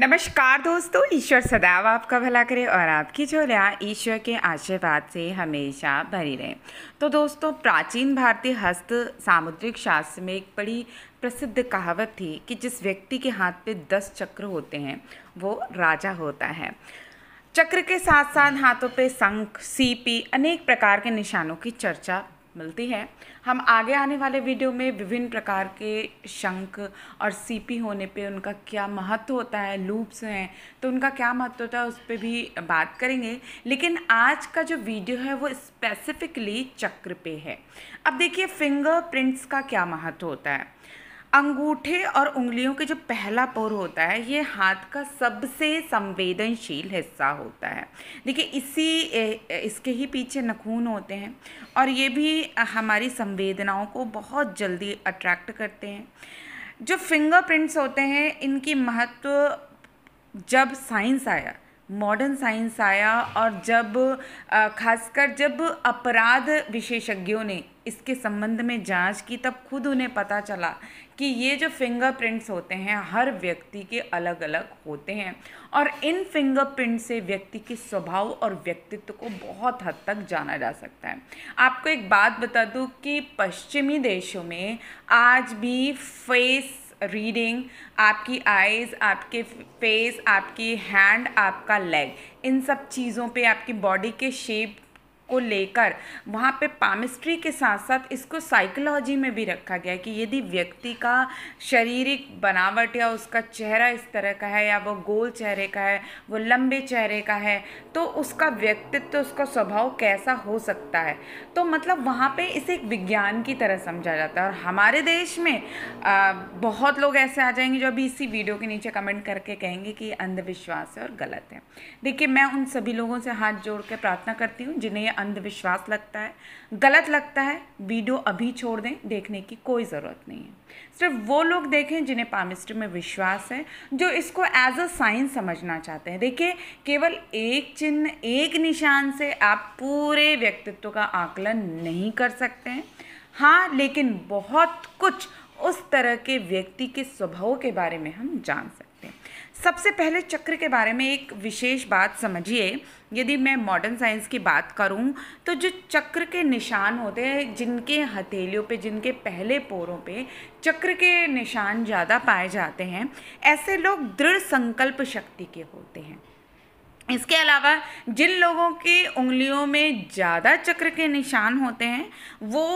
नमस्कार दोस्तों ईश्वर सदैव आपका भला करे और आपकी झोलियाँ ईश्वर के आशीर्वाद से हमेशा भरी रहे तो दोस्तों प्राचीन भारतीय हस्त सामुद्रिक शास्त्र में एक बड़ी प्रसिद्ध कहावत थी कि जिस व्यक्ति के हाथ पे दस चक्र होते हैं वो राजा होता है चक्र के साथ साथ हाथों पे शंख सीपी अनेक प्रकार के निशानों की चर्चा मिलती है हम आगे आने वाले वीडियो में विभिन्न प्रकार के शंख और सीपी होने पे उनका क्या महत्व होता है लूप्स हैं तो उनका क्या महत्व होता है उस पर भी बात करेंगे लेकिन आज का जो वीडियो है वो स्पेसिफिकली चक्र पे है अब देखिए फिंगर प्रिंट्स का क्या महत्व होता है अंगूठे और उंगलियों के जो पहला पोर होता है ये हाथ का सबसे संवेदनशील हिस्सा होता है देखिए इसी इसके ही पीछे नखून होते हैं और ये भी हमारी संवेदनाओं को बहुत जल्दी अट्रैक्ट करते हैं जो फिंगरप्रिंट्स होते हैं इनकी महत्व जब साइंस आया मॉडर्न साइंस आया और जब खासकर जब अपराध विशेषज्ञों ने इसके संबंध में जांच की तब खुद उन्हें पता चला कि ये जो फिंगरप्रिंट्स होते हैं हर व्यक्ति के अलग अलग होते हैं और इन फिंगरप्रिंट से व्यक्ति के स्वभाव और व्यक्तित्व को बहुत हद तक जाना जा सकता है आपको एक बात बता दूँ कि पश्चिमी देशों में आज भी फेस रीडिंग आपकी आइज़ आपके फेस आपकी हैंड आपका लेग इन सब चीज़ों पे आपकी बॉडी के शेप को लेकर वहाँ पे पामिस्ट्री के साथ साथ इसको साइकोलॉजी में भी रखा गया है कि यदि व्यक्ति का शारीरिक बनावट या उसका चेहरा इस तरह का है या वो गोल चेहरे का है वो लंबे चेहरे का है तो उसका व्यक्तित्व तो उसका स्वभाव कैसा हो सकता है तो मतलब वहाँ पे इसे एक विज्ञान की तरह समझा जाता है और हमारे देश में आ, बहुत लोग ऐसे आ जाएंगे जो अभी इसी वीडियो के नीचे कमेंट करके कहेंगे कि अंधविश्वास है और गलत है देखिए मैं उन सभी लोगों से हाथ जोड़ के प्रार्थना करती हूँ जिन्हें ये अंधविश्वास लगता है गलत लगता है वीडियो अभी छोड़ दें देखने की कोई ज़रूरत नहीं है सिर्फ वो लोग देखें जिन्हें पामिस्ट्री में विश्वास है जो इसको एज अ साइंस समझना चाहते हैं देखिए केवल एक चिन्ह एक निशान से आप पूरे व्यक्तित्व का आकलन नहीं कर सकते हैं हाँ लेकिन बहुत कुछ उस तरह के व्यक्ति के स्वभाव के बारे में हम जान सकते सबसे पहले चक्र के बारे में एक विशेष बात समझिए यदि मैं मॉडर्न साइंस की बात करूं तो जो चक्र के निशान होते हैं जिनके हथेलियों पे जिनके पहले पोरों पे चक्र के निशान ज़्यादा पाए जाते हैं ऐसे लोग दृढ़ संकल्प शक्ति के होते हैं इसके अलावा जिन लोगों की उंगलियों में ज़्यादा चक्र के निशान होते हैं वो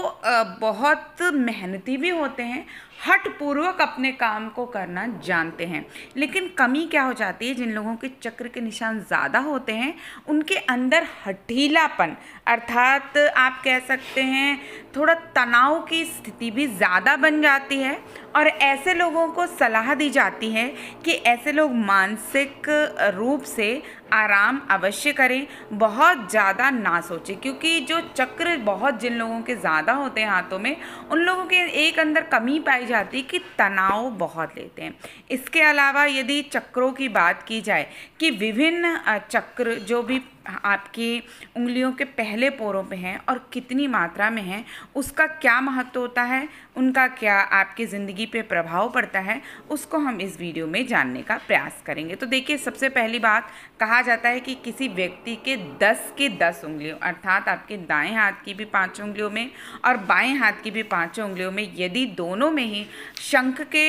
बहुत मेहनती भी होते हैं हट पूर्वक अपने काम को करना जानते हैं लेकिन कमी क्या हो जाती है जिन लोगों के चक्र के निशान ज़्यादा होते हैं उनके अंदर हठीलापन अर्थात आप कह सकते हैं थोड़ा तनाव की स्थिति भी ज़्यादा बन जाती है और ऐसे लोगों को सलाह दी जाती है कि ऐसे लोग मानसिक रूप से आराम अवश्य करें बहुत ज़्यादा ना सोचें क्योंकि जो चक्र बहुत जिन लोगों के ज़्यादा होते हैं हाथों में उन लोगों के एक अंदर कमी पाई जाती है कि तनाव बहुत लेते हैं इसके अलावा यदि चक्रों की बात की जाए कि विभिन्न चक्र जो भी आपकी उंगलियों के पहले पोरों पे हैं और कितनी मात्रा में हैं उसका क्या महत्व होता है उनका क्या आपकी ज़िंदगी पे प्रभाव पड़ता है उसको हम इस वीडियो में जानने का प्रयास करेंगे तो देखिए सबसे पहली बात कहा जाता है कि किसी व्यक्ति के दस के दस उंगलियों अर्थात आपके दाएं हाथ की भी पाँच उंगलियों में और बाएं हाथ की भी पाँच उंगलियों में यदि दोनों में ही शंख के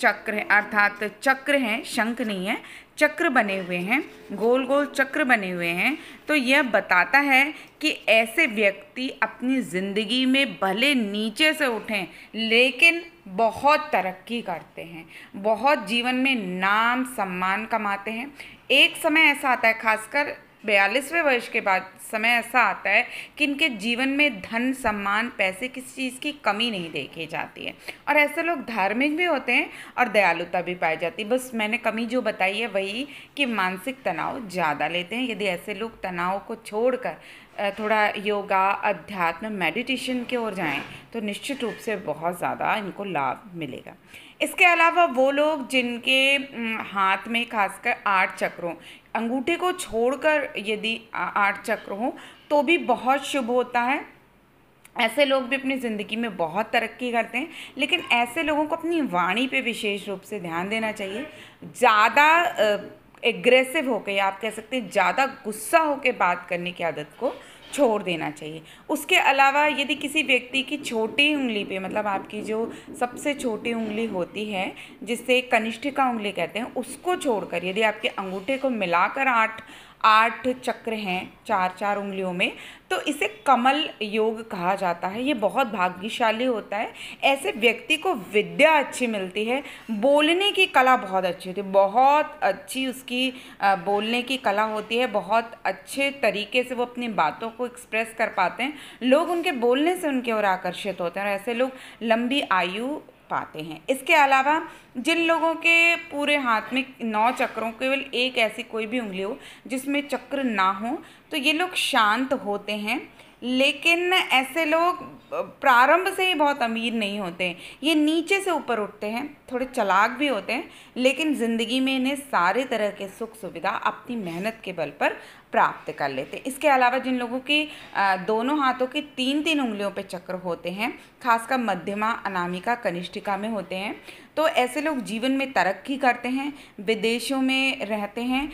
चक्र अर्थात चक्र हैं शंख नहीं है चक्र बने हुए हैं गोल गोल चक्र बने हुए हैं तो यह बताता है कि ऐसे व्यक्ति अपनी ज़िंदगी में भले नीचे से उठें लेकिन बहुत तरक्की करते हैं बहुत जीवन में नाम सम्मान कमाते हैं एक समय ऐसा आता है खासकर बयालीसवें वर्ष के बाद समय ऐसा आता है कि इनके जीवन में धन सम्मान पैसे किसी चीज़ की कमी नहीं देखी जाती है और ऐसे लोग धार्मिक भी होते हैं और दयालुता भी पाई जाती है बस मैंने कमी जो बताई है वही कि मानसिक तनाव ज़्यादा लेते हैं यदि ऐसे लोग तनाव को छोड़कर थोड़ा योगा अध्यात्म मेडिटेशन की ओर जाएं तो निश्चित रूप से बहुत ज़्यादा इनको लाभ मिलेगा इसके अलावा वो लोग जिनके हाथ में खासकर आठ चक्रों अंगूठे को छोड़कर यदि आठ चक्र हो तो भी बहुत शुभ होता है ऐसे लोग भी अपनी ज़िंदगी में बहुत तरक्की करते हैं लेकिन ऐसे लोगों को अपनी वाणी पे विशेष रूप से ध्यान देना चाहिए ज़्यादा एग्रेसिव होकर या आप कह सकते हैं ज़्यादा गुस्सा होकर बात करने की आदत को छोड़ देना चाहिए उसके अलावा यदि किसी व्यक्ति की छोटी उंगली पे मतलब आपकी जो सबसे छोटी उंगली होती है जिससे कनिष्ठ का उंगली कहते हैं उसको छोड़कर यदि आपके अंगूठे को मिलाकर आठ आठ चक्र हैं चार चार उंगलियों में तो इसे कमल योग कहा जाता है ये बहुत भाग्यशाली होता है ऐसे व्यक्ति को विद्या अच्छी मिलती है बोलने की कला बहुत अच्छी होती है बहुत अच्छी उसकी बोलने की कला होती है बहुत अच्छे तरीके से वो अपनी बातों को एक्सप्रेस कर पाते हैं लोग उनके बोलने से उनके और आकर्षित होते हैं और ऐसे लोग लंबी आयु पाते हैं इसके अलावा जिन लोगों के पूरे हाथ में नौ चक्रों केवल एक ऐसी कोई भी उंगली हो जिसमें चक्र ना हो तो ये लोग शांत होते हैं लेकिन ऐसे लोग प्रारंभ से ही बहुत अमीर नहीं होते हैं ये नीचे से ऊपर उठते हैं थोड़े चलाक भी होते हैं लेकिन ज़िंदगी में इन्हें सारे तरह के सुख सुविधा अपनी मेहनत के बल पर प्राप्त कर लेते हैं इसके अलावा जिन लोगों की दोनों हाथों की तीन तीन उंगलियों पर चक्र होते हैं खासकर मध्यमा अनामिका कनिष्ठिका में होते हैं तो ऐसे लोग जीवन में तरक्की करते हैं विदेशों में रहते हैं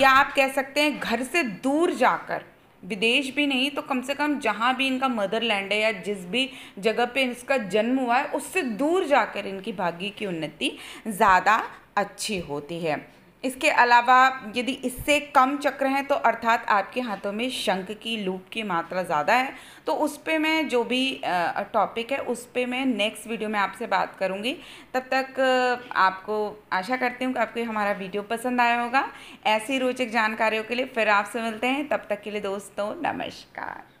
या आप कह सकते हैं घर से दूर जाकर विदेश भी नहीं तो कम से कम जहाँ भी इनका मदरलैंड है या जिस भी जगह पे इसका जन्म हुआ है उससे दूर जाकर इनकी भाग्य की उन्नति ज़्यादा अच्छी होती है इसके अलावा यदि इससे कम चक्र हैं तो अर्थात आपके हाथों में शंख की लूप की मात्रा ज़्यादा है तो उस पर मैं जो भी टॉपिक है उस पर मैं नेक्स्ट वीडियो में आपसे बात करूँगी तब तक आपको आशा करती हूँ कि आपको हमारा वीडियो पसंद आया होगा ऐसी रोचक जानकारियों के लिए फिर आपसे मिलते हैं तब तक के लिए दोस्तों नमस्कार